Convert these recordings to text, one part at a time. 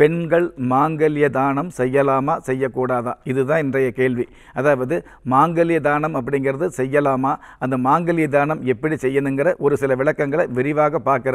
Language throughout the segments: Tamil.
பெண்கள் மாங்கல்ய தானம் செய்யலாமா செய்யக்கூடாதா இதுதான் இன்றைய கேள்வி அதாவது மாங்கல்ய தானம் அப்படிங்கிறது செய்யலாமா அந்த மாங்கல்ய தானம் எப்படி செய்யணுங்கிற ஒரு சில விளக்கங்களை விரிவாக பார்க்க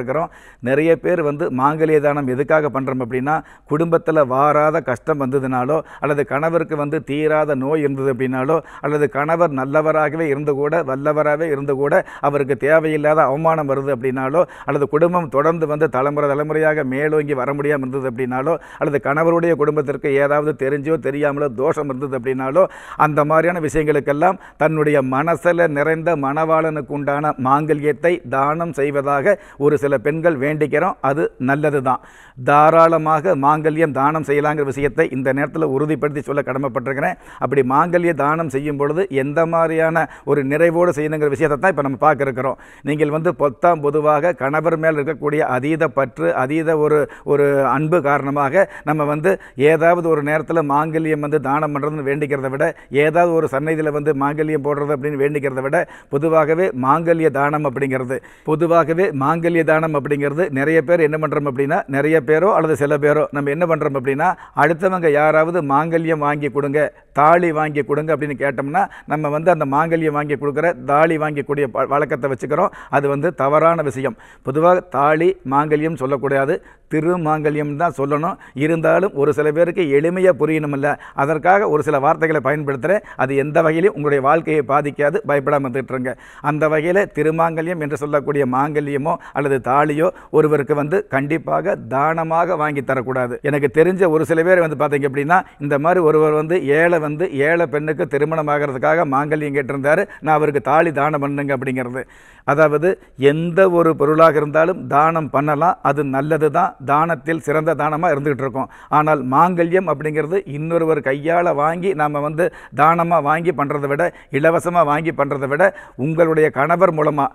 நிறைய பேர் வந்து மாங்கல்ய தானம் எதுக்காக பண்ணுறோம் அப்படின்னா குடும்பத்தில் வாராத கஷ்டம் வந்ததுனாலோ அல்லது கணவருக்கு வந்து தீராத நோய் இருந்தது அப்படின்னாலோ அல்லது கணவர் நல்லவராகவே இருந்து கூட வல்லவராகவே இருந்து கூட அவருக்கு தேவையில்லாத அவமானம் வருது அப்படின்னாலோ அல்லது குடும்பம் தொடர்ந்து வந்து தலைமுறை தலைமுறையாக மேலோங்கி வர முடியாமல் இருந்தது அப்படின்னாலோ இருந்தாலோ அல்லது கணவருடைய குடும்பத்திற்கு ஏதாவது தெரிஞ்சோ தெரியாமலோ தோஷம் இருந்தது அப்படின்னாலோ அந்த மாதிரியான விஷயங்களுக்கெல்லாம் தன்னுடைய மனசில் நிறைந்த மனவாளனுக்கு உண்டான மாங்கல்யத்தை தானம் செய்வதாக ஒரு சில பெண்கள் வேண்டிக்கிறோம் அது நல்லது தான் தாராளமாக மாங்கல்யம் தானம் செய்யலாங்கிற விஷயத்தை இந்த நேரத்தில் உறுதிப்படுத்தி சொல்ல கடமைப்பட்டிருக்கிறேன் அப்படி மாங்கல்ய தானம் செய்யும் பொழுது எந்த மாதிரியான ஒரு நிறைவோடு செய்யணுங்கிற விஷயத்தை தான் இப்போ நம்ம பார்க்குறோம் நீங்கள் வந்து பொத்தாம் பொதுவாக கணவர் மேல் இருக்கக்கூடிய அதீத பற்று அதீத ஒரு ஒரு அன்பு காரணமாக மூலமாக நம்ம வந்து ஏதாவது ஒரு நேரத்தில் மாங்கல்யம் வந்து தானம் பண்ணுறதுன்னு வேண்டிக்கிறத விட ஏதாவது ஒரு சன்னதியில் வந்து மாங்கல்யம் போடுறது அப்படின்னு வேண்டிக்கிறத விட பொதுவாகவே மாங்கல்ய தானம் அப்படிங்கிறது பொதுவாகவே மாங்கல்ய தானம் அப்படிங்கிறது நிறைய பேர் என்ன பண்ணுறோம் அப்படின்னா நிறைய பேரோ அல்லது சில பேரோ நம்ம என்ன பண்ணுறோம் அப்படின்னா அடுத்தவங்க யாராவது மாங்கல்யம் வாங்கி கொடுங்க தாலி வாங்கி கொடுங்க அப்படின்னு கேட்டோம்னா நம்ம வந்து அந்த மாங்கல்யம் வாங்கி கொடுக்குற தாலி வாங்கக்கூடிய வழக்கத்தை வச்சுக்கிறோம் அது வந்து தவறான விஷயம் பொதுவாக தாலி மாங்கல்யம் சொல்லக்கூடாது திருமாங்கல்யம் தான் சொல்லணும் புரியும் இருந்தாலும் ஒரு சில பேருக்கு எளிமையாக புரியணுமில்ல அதற்காக ஒரு சில வார்த்தைகளை பயன்படுத்துகிறேன் அது எந்த வகையிலையும் உங்களுடைய வாழ்க்கையை பாதிக்காது பயப்படாமல் இருந்துட்டுருங்க அந்த வகையில் திருமாங்கல்யம் என்று சொல்லக்கூடிய மாங்கல்யமோ அல்லது தாலியோ ஒருவருக்கு வந்து கண்டிப்பாக தானமாக வாங்கி தரக்கூடாது எனக்கு தெரிஞ்ச ஒரு சில பேர் வந்து பார்த்தீங்க அப்படின்னா இந்த மாதிரி ஒருவர் வந்து ஏழை வந்து ஏழை பெண்ணுக்கு திருமணம் ஆகிறதுக்காக மாங்கல்யம் கேட்டிருந்தார் நான் அவருக்கு தாலி தானம் பண்ணுங்க அப்படிங்கிறது அதாவது எந்த ஒரு பொருளாக இருந்தாலும் தானம் பண்ணலாம் அது நல்லது தான் தானத்தில் சிறந்த தானமாக இருந்து இருந்துகிட்டு இருக்கோம் ஆனால் மாங்கல்யம் அப்படிங்கிறது இன்னொருவர் கையால் வாங்கி நாம் வந்து தானமாக வாங்கி பண்ணுறதை விட இலவசமாக வாங்கி பண்ணுறதை விட உங்களுடைய கணவர் மூலமாக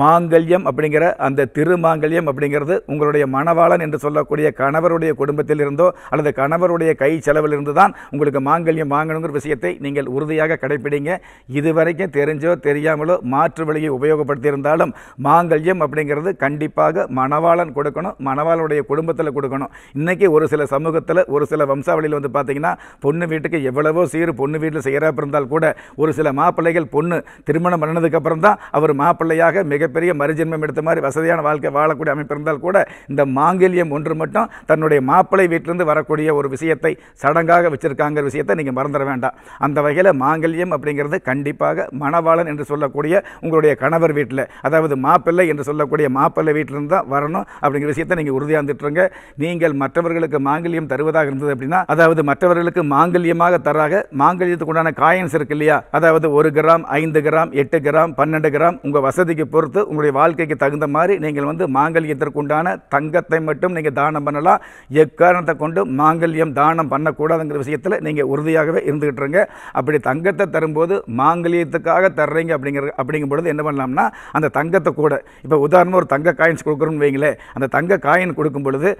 மாங்கல்யம் அப்படிங்கிற அந்த திருமாங்கல்யம் அப்படிங்கிறது உங்களுடைய மணவாளன் என்று சொல்லக்கூடிய கணவருடைய குடும்பத்தில் இருந்தோ அல்லது கணவருடைய கை செலவில் இருந்து தான் உங்களுக்கு மாங்கல்யம் வாங்கணுங்கிற விஷயத்தை நீங்கள் உறுதியாக கடைப்பிடிங்க இதுவரைக்கும் தெரிஞ்சோ தெரியாமலோ மாற்று வழியை உபயோகப்படுத்தியிருந்தாலும் மாங்கல்யம் அப்படிங்கிறது கண்டிப்பாக மணவாளன் கொடுக்கணும் மணவாளனுடைய குடும்பத்தில் கொடுக்கணும் இன்றைக்கி ஒரு சில சமூகத்தில் ஒரு சில வம்சாவளியில் வந்து பார்த்தீங்கன்னா பொண்ணு வீட்டுக்கு எவ்வளவோ சீர் பொண்ணு வீட்டில் செய்கிறா இருந்தால் கூட ஒரு சில மாப்பிள்ளைகள் பொண்ணு திருமணம் பண்ணதுக்கப்புறம் தான் அவர் மாப்பிள்ளையாக மிக மிகப்பெரிய மறுஜென்மம் எடுத்த மாதிரி வசதியான வாழ்க்கை வாழக்கூடிய அமைப்பு இருந்தால் கூட இந்த மாங்கல்யம் ஒன்று மட்டும் தன்னுடைய மாப்பிள்ளை வீட்டிலிருந்து வரக்கூடிய ஒரு விஷயத்தை சடங்காக வச்சிருக்காங்க விஷயத்தை நீங்கள் மறந்துட வேண்டாம் அந்த வகையில் மாங்கல்யம் அப்படிங்கிறது கண்டிப்பாக மணவாளன் என்று சொல்லக்கூடிய உங்களுடைய கணவர் வீட்டில் அதாவது மாப்பிள்ளை என்று சொல்லக்கூடிய மாப்பிள்ளை வீட்டிலிருந்து தான் வரணும் அப்படிங்கிற விஷயத்தை நீங்கள் உறுதியாக இருந்துட்டுருங்க நீங்கள் மற்றவர்களுக்கு மாங்கல்யம் தருவதாக இருந்தது அப்படின்னா அதாவது மற்றவர்களுக்கு மாங்கல்யமாக தராக மாங்கல்யத்துக்குண்டான உண்டான காயின்ஸ் இருக்கு இல்லையா அதாவது ஒரு கிராம் ஐந்து கிராம் எட்டு கிராம் பன்னெண்டு கிராம் உங்கள் வசதிக்கு பொறுத்து உங்களுடைய வாழ்க்கைக்கு தகுந்த மாதிரி நீங்கள் வந்து மாங்கல்யத்திற்குண்டான தங்கத்தை மட்டும் நீங்கள் தானம் பண்ணலாம் எக்காரணத்தை கொண்டு மாங்கல்யம் தானம் பண்ணக்கூடாதுங்கிற விஷயத்தில் நீங்கள் உறுதியாகவே இருந்துக்கிட்டுருங்க அப்படி தங்கத்தை தரும்போது மாங்கல்யத்துக்காக தர்றீங்க அப்படிங்கிற அப்படிங்கும் பொழுது என்ன பண்ணலாம்னா அந்த தங்கத்தை கூட இப்போ உதாரணமாக ஒரு தங்க காயின்ஸ் கொடுக்குறோம்னு வைங்களேன் அந்த தங்க காயின் கொடுக்கும் பொழுது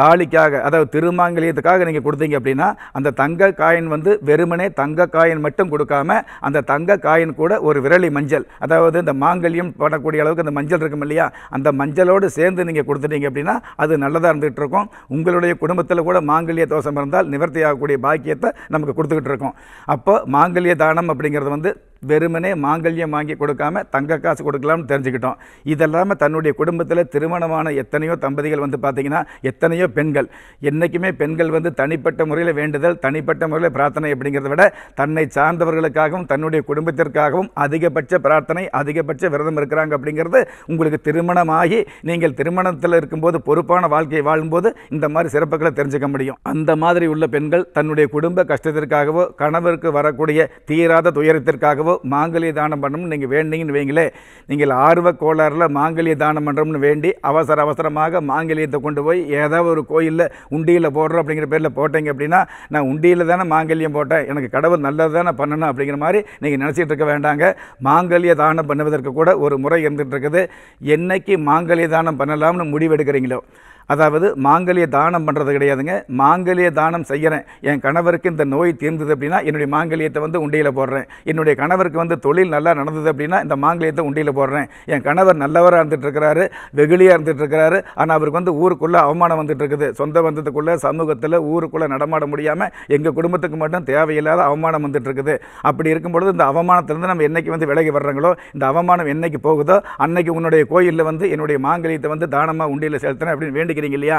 தாலிக்காக அதாவது திருமாங்கலியத்துக்காக நீங்கள் கொடுத்தீங்க அப்படின்னா அந்த தங்க காயின் வந்து வெறுமனே தங்க காயின் மட்டும் கொடுக்காம அந்த தங்க காயின் கூட ஒரு விரலி மஞ்சள் அதாவது இந்த மாங்கல்யம் பண்ணக்கூடிய அளவுக்கு அந்த மஞ்சள் இருக்கும் இல்லையா அந்த மஞ்சளோடு சேர்ந்து நீங்கள் கொடுத்துட்டீங்க அப்படின்னா அது நல்லதாக இருந்துகிட்டு இருக்கும் உங்களுடைய குடும்பத்தில் கூட மாங்கல்ய தோஷம் இருந்தால் நிவர்த்தி ஆகக்கூடிய பாக்கியத்தை நமக்கு கொடுத்துக்கிட்டு இருக்கோம் அப்போ மாங்கல்ய தானம் அப்படிங்கிறது வந்து வெறுமனே மாங்கல்யம் வாங்கி கொடுக்காம தங்க காசு கொடுக்கலாம்னு தெரிஞ்சுக்கிட்டோம் இதெல்லாமல் தன்னுடைய குடும்பத்தில் திருமணமான எத்தனையோ தம்பதிகள் வந்து பார்த்திங்கன்னா எத்தனையோ பெண்கள் என்றைக்குமே பெண்கள் வந்து தனிப்பட்ட முறையில் வேண்டுதல் தனிப்பட்ட முறையில் பிரார்த்தனை அப்படிங்கிறத விட தன்னை சார்ந்தவர்களுக்காகவும் தன்னுடைய குடும்பத்திற்காகவும் அதிகபட்ச பிரார்த்தனை அதிகபட்ச விரதம் இருக்கிறாங்க அப்படிங்கிறது உங்களுக்கு திருமணமாகி நீங்கள் திருமணத்தில் இருக்கும்போது பொறுப்பான வாழ்க்கையை வாழும்போது இந்த மாதிரி சிறப்புகளை தெரிஞ்சுக்க முடியும் அந்த மாதிரி உள்ள பெண்கள் தன்னுடைய குடும்ப கஷ்டத்திற்காகவோ கணவருக்கு வரக்கூடிய தீராத துயரத்திற்காகவோ மாங்கல்ய தானம் பண்ணணும்னு நீங்கள் வேண்டிங்கன்னு வைங்களே நீங்கள் ஆர்வ கோளாறில் மாங்கல்ய தானம் பண்ணுறோம்னு வேண்டி அவசர அவசரமாக மாங்கல்யத்தை கொண்டு போய் ஏதாவது ஒரு கோயிலில் உண்டியில் போடுறோம் அப்படிங்கிற பேரில் போட்டீங்க அப்படின்னா நான் உண்டியில் தானே மாங்கல்யம் போட்டேன் எனக்கு கடவுள் நல்லது தானே பண்ணணும் அப்படிங்கிற மாதிரி நீங்கள் நினச்சிட்டு இருக்க வேண்டாங்க மாங்கல்ய தானம் பண்ணுவதற்கு கூட ஒரு முறை இருந்துகிட்டு இருக்குது என்னைக்கு மாங்கல்ய தானம் பண்ணலாம்னு முடிவெடுக்கிறீங்களோ அதாவது மாங்கல்ய தானம் பண்ணுறது கிடையாதுங்க மாங்கல்ய தானம் செய்கிறேன் என் கணவருக்கு இந்த நோய் தீர்ந்தது அப்படின்னா என்னுடைய மாங்கல்யத்தை வந்து உண்டியில் போடுறேன் என்னுடைய கணவருக்கு வந்து தொழில் நல்லா நடந்தது அப்படின்னா இந்த மாங்கல்யத்தை உண்டியில் போடுறேன் என் கணவர் நல்லவராக இருந்துகிட்ருக்கிறாரு வெகுளியாக இருந்துகிட்ருக்கிறாரு ஆனால் அவருக்கு வந்து ஊருக்குள்ளே அவமானம் வந்துட்டுருக்குது சொந்த பந்தத்துக்குள்ளே சமூகத்தில் ஊருக்குள்ளே நடமாட முடியாமல் எங்கள் குடும்பத்துக்கு மட்டும் தேவையில்லாத அவமானம் வந்துட்டுருக்குது அப்படி இருக்கும்பொழுது இந்த அவமானத்திலேருந்து நம்ம என்றைக்கு வந்து விலகி வர்றாங்களோ இந்த அவமானம் என்றைக்கு போகுதோ அன்னைக்கு உன்னுடைய கோயிலில் வந்து என்னுடைய மாங்கல்யத்தை வந்து தானமாக உண்டியில் செலுத்துறேன் அப்படின்னு வேண்டிக்கிறேன் கேட்குறீங்க இல்லையா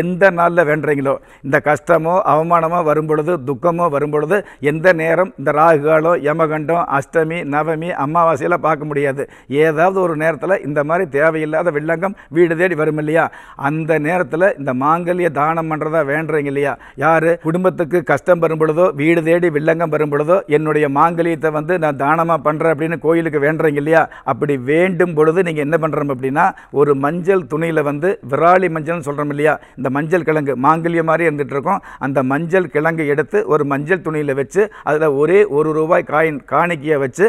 எந்த நாளில் வேண்டுறீங்களோ இந்த கஷ்டமோ அவமானமோ வரும்பொழுது துக்கமோ வரும்பொழுது எந்த நேரம் இந்த ராகுகாலம் யமகண்டம் அஷ்டமி நவமி அமாவாசையில் பார்க்க முடியாது ஏதாவது ஒரு நேரத்தில் இந்த மாதிரி தேவையில்லாத வில்லங்கம் வீடு தேடி வரும் இல்லையா அந்த நேரத்தில் இந்த மாங்கல்ய தானம் பண்ணுறதா வேண்டுறீங்க இல்லையா யார் குடும்பத்துக்கு கஷ்டம் வரும்பொழுதோ வீடு தேடி வில்லங்கம் வரும்பொழுதோ என்னுடைய மாங்கல்யத்தை வந்து நான் தானமாக பண்ணுறேன் அப்படின்னு கோயிலுக்கு வேண்டுறீங்க இல்லையா அப்படி வேண்டும் பொழுது நீங்கள் என்ன பண்ணுறோம் அப்படின்னா ஒரு மஞ்சள் துணியில் வந்து விராலி மஞ்சள்னு சொல்கிறோம் இல்லையா இந்த மஞ்சள் கிழங்கு மாங்கல்ய மாதிரி இருந்துகிட்ருக்கோம் அந்த மஞ்சள் கிழங்கு எடுத்து ஒரு மஞ்சள் துணியில் வச்சு அதில் ஒரே ஒரு ரூபாய் காயின் காணிக்கையை வச்சு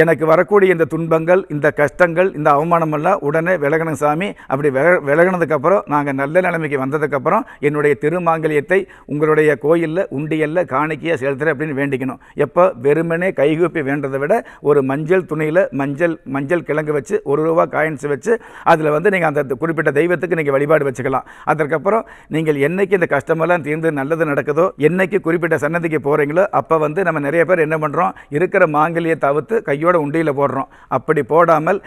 எனக்கு வரக்கூடிய இந்த துன்பங்கள் இந்த கஷ்டங்கள் இந்த அவமானமெல்லாம் உடனே விலகணும் சாமி அப்படி வில விலகினதுக்கப்புறம் நாங்கள் நல்ல நிலைமைக்கு வந்ததுக்கப்புறம் என்னுடைய திருமாங்கல்யத்தை உங்களுடைய கோயிலில் உண்டியலில் காணிக்கையாக செலுத்துகிறேன் அப்படின்னு வேண்டிக்கணும் எப்போ வெறுமனே கைகூப்பி வேண்டதை விட ஒரு மஞ்சள் துணியில் மஞ்சள் மஞ்சள் கிழங்கு வச்சு ஒரு ரூபா காயின்ஸ் வச்சு அதில் வந்து நீங்கள் அந்த குறிப்பிட்ட தெய்வத்துக்கு நீங்கள் வழிபாடு வச்சுக்கலாம் அதற்கப்புறம் நீங்கள் என்றைக்கு இந்த கஷ்டமெல்லாம் தீர்ந்து நல்லது நடக்குதோ என்றைக்கு குறிப்பிட்ட சன்னதிக்கு போகிறீங்களோ அப்போ வந்து நம்ம நிறைய பேர் என்ன பண்ணுறோம் இருக்கிற மாங்கல்யத்தை தவிர்த்து கை கையோட உண்டியில் போடுறோம் அப்படி போடாமல்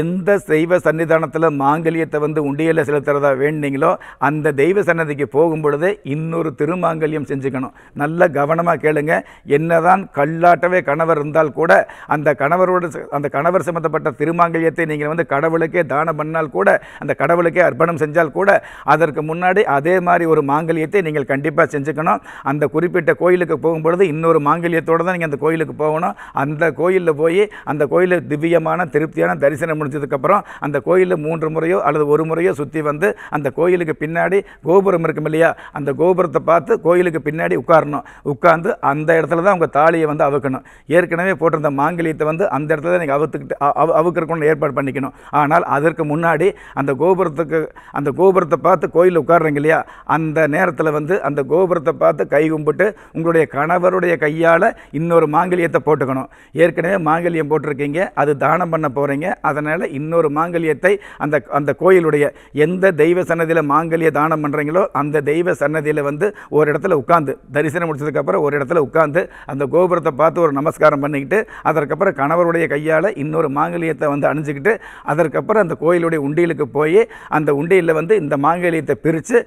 எந்த தெய்வ சன்னிதானத்தில் மாங்கல்யத்தை வந்து உண்டியலில் செலுத்துறதா வேண்டிங்களோ அந்த தெய்வ சன்னதிக்கு போகும்பொழுது இன்னொரு திருமாங்கல்யம் செஞ்சுக்கணும் நல்ல கவனமாக கேளுங்க என்னதான் கல்லாட்டவே கணவர் இருந்தால் கூட அந்த கணவரோட அந்த கணவர் சம்மந்தப்பட்ட திருமாங்கல்யத்தை நீங்கள் வந்து கடவுளுக்கே தானம் பண்ணால் கூட அந்த கடவுளுக்கே அர்ப்பணம் செஞ்சால் கூட அதற்கு முன்னாடி அதே மாதிரி ஒரு மாங்கல்யத்தை நீங்கள் கண்டிப்பாக செஞ்சுக்கணும் அந்த குறிப்பிட்ட கோயிலுக்கு போகும்பொழுது இன்னொரு மாங்கல்யத்தோடு தான் நீங்கள் அந்த கோயிலுக்கு போகணும் அந்த கோயிலில் போய் அந்த கோயிலில் திவ்யமான திருப்தியான தரிசனம் தரிசனம் முடிச்சதுக்கப்புறம் அந்த கோயிலில் மூன்று முறையோ அல்லது ஒரு முறையோ சுற்றி வந்து அந்த கோயிலுக்கு பின்னாடி கோபுரம் இருக்கும் இல்லையா அந்த கோபுரத்தை பார்த்து கோயிலுக்கு பின்னாடி உட்காரணும் உட்கார்ந்து அந்த இடத்துல தான் உங்கள் தாலியை வந்து அவுக்கணும் ஏற்கனவே போட்டிருந்த மாங்கலியத்தை வந்து அந்த இடத்துல தான் நீங்கள் அவுத்துக்கிட்டு அவ ஏற்பாடு பண்ணிக்கணும் ஆனால் அதற்கு முன்னாடி அந்த கோபுரத்துக்கு அந்த கோபுரத்தை பார்த்து கோயிலில் உட்காடுறீங்க இல்லையா அந்த நேரத்தில் வந்து அந்த கோபுரத்தை பார்த்து கை கும்பிட்டு உங்களுடைய கணவருடைய கையால் இன்னொரு மாங்கலியத்தை போட்டுக்கணும் ஏற்கனவே மாங்கிலியம் போட்டிருக்கீங்க அது தானம் பண்ண போகிறீங்க அதனால் அதனால் இன்னொரு மாங்கல்யத்தை அந்த அந்த கோயிலுடைய எந்த தெய்வ சன்னதியில் மாங்கல்ய தானம் பண்ணுறீங்களோ அந்த தெய்வ சன்னதியில் வந்து ஒரு இடத்துல உட்காந்து தரிசனம் முடிச்சதுக்கப்புறம் ஒரு இடத்துல உட்காந்து அந்த கோபுரத்தை பார்த்து ஒரு நமஸ்காரம் பண்ணிக்கிட்டு அதற்கப்புறம் கணவருடைய கையால் இன்னொரு மாங்கல்யத்தை வந்து அணிஞ்சிக்கிட்டு அதற்கப்புறம் அந்த கோயிலுடைய உண்டியலுக்கு போய் அந்த உண்டியலில் வந்து இந்த மாங்கல்யத்தை பிரித்து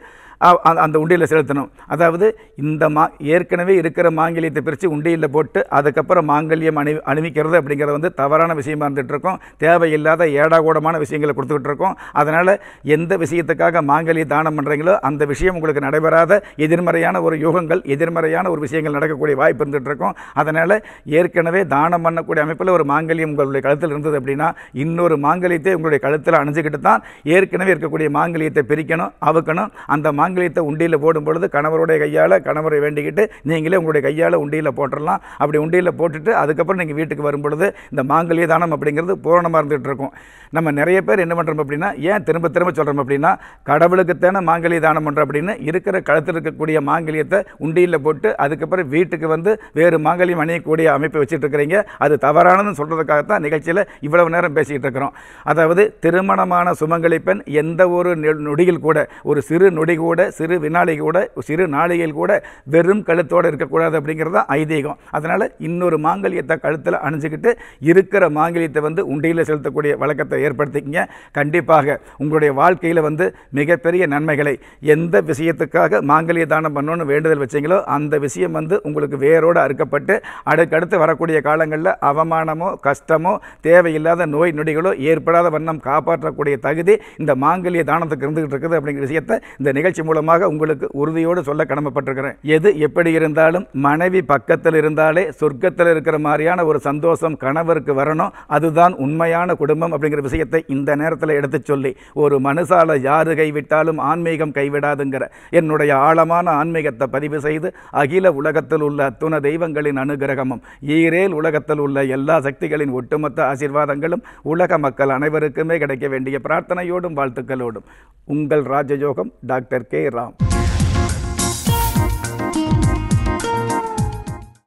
அந்த உண்டியில் செலுத்தணும் அதாவது இந்த மா ஏற்கனவே இருக்கிற மாங்கல்யத்தை பிரித்து உண்டியில் போட்டு அதுக்கப்புறம் மாங்கல்யம் அணி அணிவிக்கிறது அப்படிங்கிறது வந்து தவறான விஷயமா இருந்துகிட்ருக்கோம் தேவையில்லாத ஏடாகூடமான விஷயங்களை கொடுத்துக்கிட்டு இருக்கோம் அதனால் எந்த விஷயத்துக்காக மாங்கல்ய தானம் பண்ணுறீங்களோ அந்த விஷயம் உங்களுக்கு நடைபெறாத எதிர்மறையான ஒரு யூகங்கள் எதிர்மறையான ஒரு விஷயங்கள் நடக்கக்கூடிய வாய்ப்பு இருந்துகிட்ருக்கோம் அதனால் ஏற்கனவே தானம் பண்ணக்கூடிய அமைப்பில் ஒரு மாங்கல்யம் உங்களுடைய கழுத்தில் இருந்தது அப்படின்னா இன்னொரு மாங்கல்யத்தை உங்களுடைய கழுத்தில் அணிஞ்சிக்கிட்டு தான் ஏற்கனவே இருக்கக்கூடிய மாங்கல்யத்தை பிரிக்கணும் அவுக்கணும் அந்த மா மாங்கலியத்தை உண்டியில் போடும் பொழுது கணவருடைய கையால் கணவரை வேண்டிக்கிட்டு நீங்களே உங்களுடைய கையால் உண்டியில் போட்டுடலாம் அப்படி உண்டியில் போட்டுட்டு அதுக்கப்புறம் நீங்கள் வீட்டுக்கு வரும் பொழுது இந்த மாங்கலிய தானம் அப்படிங்கிறது பூரணமாக இருந்துகிட்டு இருக்கும் நம்ம நிறைய பேர் என்ன பண்ணுறோம் அப்படின்னா ஏன் திரும்ப திரும்ப சொல்கிறோம் அப்படின்னா கடவுளுக்குத்தான மாங்கலிய தானம் பண்ணுறோம் அப்படின்னு இருக்கிற கழுத்தில் இருக்கக்கூடிய மாங்கலியத்தை உண்டியில் போட்டு அதுக்கப்புறம் வீட்டுக்கு வந்து வேறு மாங்கலியம் அணியக்கூடிய அமைப்பை வச்சுட்டு இருக்கிறீங்க அது தவறானதுன்னு சொல்கிறதுக்காகத்தான் நிகழ்ச்சியில் இவ்வளவு நேரம் பேசிக்கிட்டு இருக்கிறோம் அதாவது திருமணமான சுமங்கலி பெண் எந்த ஒரு நொடியில் கூட ஒரு சிறு நொடி கூட கூட சிறு வினாடி கூட சிறு நாளிகள் கூட வெறும் கழுத்தோடு இருக்கக்கூடாது அப்படிங்கிறது தான் ஐதீகம் அதனால் இன்னொரு மாங்கல்யத்தை கழுத்தில் அணிஞ்சிக்கிட்டு இருக்கிற மாங்கல்யத்தை வந்து உண்டியில் செலுத்தக்கூடிய வழக்கத்தை ஏற்படுத்திக்கிங்க கண்டிப்பாக உங்களுடைய வாழ்க்கையில் வந்து மிகப்பெரிய நன்மைகளை எந்த விஷயத்துக்காக மாங்கல்ய தானம் பண்ணணும்னு வேண்டுதல் வச்சிங்களோ அந்த விஷயம் வந்து உங்களுக்கு வேரோடு அறுக்கப்பட்டு அடுக்கடுத்து வரக்கூடிய காலங்களில் அவமானமோ கஷ்டமோ தேவையில்லாத நோய் நொடிகளோ ஏற்படாத வண்ணம் காப்பாற்றக்கூடிய தகுதி இந்த மாங்கல்ய தானத்துக்கு இருந்துகிட்டு இருக்குது அப்படிங்கிற விஷயத்தை இந்த நிகழ்ச்சி மூலமாக உங்களுக்கு உறுதியோடு சொல்ல கடமைப்பட்டிருக்கிறேன் எது எப்படி இருந்தாலும் மனைவி பக்கத்தில் இருந்தாலே சொர்க்கத்தில் இருக்கிற மாதிரியான ஒரு சந்தோஷம் கணவருக்கு வரணும் அதுதான் உண்மையான குடும்பம் அப்படிங்கிற விஷயத்தை இந்த நேரத்தில் எடுத்து சொல்லி ஒரு மனுஷால யாரு கைவிட்டாலும் ஆன்மீகம் கைவிடாதுங்கிற என்னுடைய ஆழமான ஆன்மீகத்தை பதிவு செய்து அகில உலகத்தில் உள்ள துண தெய்வங்களின் அனுகிரகமும் ஈரேல் உலகத்தில் உள்ள எல்லா சக்திகளின் ஒட்டுமொத்த ஆசீர்வாதங்களும் உலக மக்கள் அனைவருக்குமே கிடைக்க வேண்டிய பிரார்த்தனையோடும் வாழ்த்துக்களோடும் உங்கள் ராஜயோகம் டாக்டர் கே ஜெயராம்